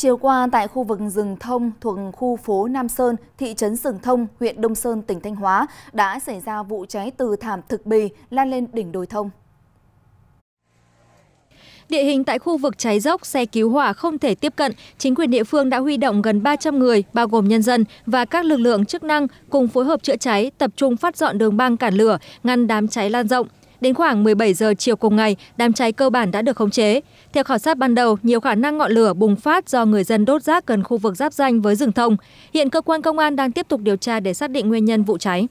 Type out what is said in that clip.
Chiều qua tại khu vực rừng thông thuộc khu phố Nam Sơn, thị trấn Sừng Thông, huyện Đông Sơn, tỉnh Thanh Hóa đã xảy ra vụ cháy từ thảm thực bì lan lên đỉnh đồi thông. Địa hình tại khu vực cháy dốc, xe cứu hỏa không thể tiếp cận. Chính quyền địa phương đã huy động gần 300 người, bao gồm nhân dân và các lực lượng chức năng cùng phối hợp chữa cháy, tập trung phát dọn đường băng cản lửa, ngăn đám cháy lan rộng đến khoảng 17 giờ chiều cùng ngày đám cháy cơ bản đã được khống chế theo khảo sát ban đầu nhiều khả năng ngọn lửa bùng phát do người dân đốt rác gần khu vực giáp danh với rừng thông hiện cơ quan công an đang tiếp tục điều tra để xác định nguyên nhân vụ cháy